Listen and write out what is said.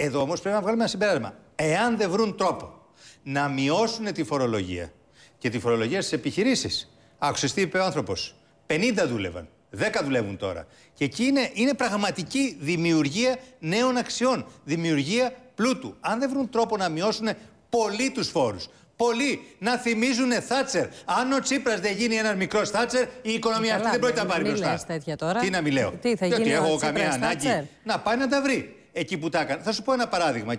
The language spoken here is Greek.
Εδώ όμως πρέπει να βγάλουμε ένα συμπέρασμα. Εάν δεν βρουν τρόπο να μειώσουν τη φορολογία και τη φορολογία στις επιχειρήσεις. Άκουσε τι είπε ο άνθρωπος. 50 δούλευαν. 10 δουλεύουν τώρα. Και εκεί είναι, πραγματική δημιουργία νέων αξιών. Δημιουργία πλούτου. Αν δεν βρουν τρόπο να μειώσουν πολύ τους φόρους. Πολλοί να θυμίζουν Θάτσερ. Αν ο Τσίπρας δεν γίνει ένας μικρός Θάτσερ, η οικονομία αυτή δεν πρόκειται να πάρει μπροστά. Τι να μιλέω. Τι θα γίνει. Δεν έχω καμία ανάγκη να πάει να τα βρει εκεί που τα έκανε. Θα σου πω ένα παράδειγμα.